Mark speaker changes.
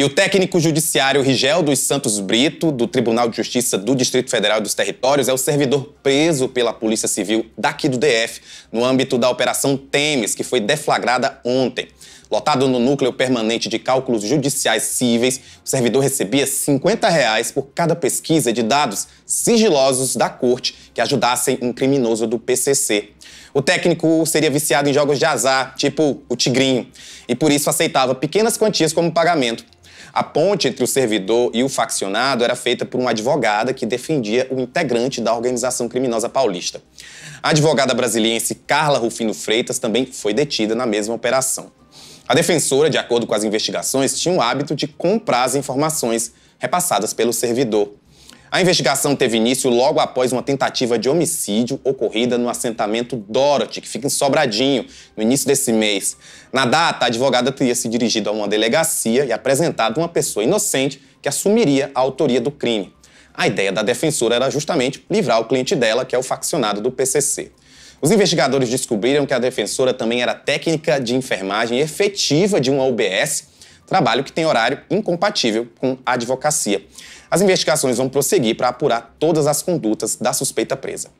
Speaker 1: E o técnico judiciário Rigel dos Santos Brito, do Tribunal de Justiça do Distrito Federal dos Territórios, é o servidor preso pela Polícia Civil daqui do DF, no âmbito da Operação Temes, que foi deflagrada ontem. Lotado no núcleo permanente de cálculos judiciais cíveis, o servidor recebia R$ 50 por cada pesquisa de dados sigilosos da corte que ajudassem um criminoso do PCC. O técnico seria viciado em jogos de azar, tipo o Tigrinho, e por isso aceitava pequenas quantias como pagamento. A ponte entre o servidor e o faccionado era feita por uma advogada que defendia o integrante da organização criminosa paulista. A advogada brasiliense Carla Rufino Freitas também foi detida na mesma operação. A defensora, de acordo com as investigações, tinha o hábito de comprar as informações repassadas pelo servidor. A investigação teve início logo após uma tentativa de homicídio ocorrida no assentamento Dorothy, que fica em Sobradinho, no início desse mês. Na data, a advogada teria se dirigido a uma delegacia e apresentado uma pessoa inocente que assumiria a autoria do crime. A ideia da defensora era justamente livrar o cliente dela, que é o faccionado do PCC. Os investigadores descobriram que a defensora também era técnica de enfermagem efetiva de uma UBS trabalho que tem horário incompatível com a advocacia. As investigações vão prosseguir para apurar todas as condutas da suspeita presa.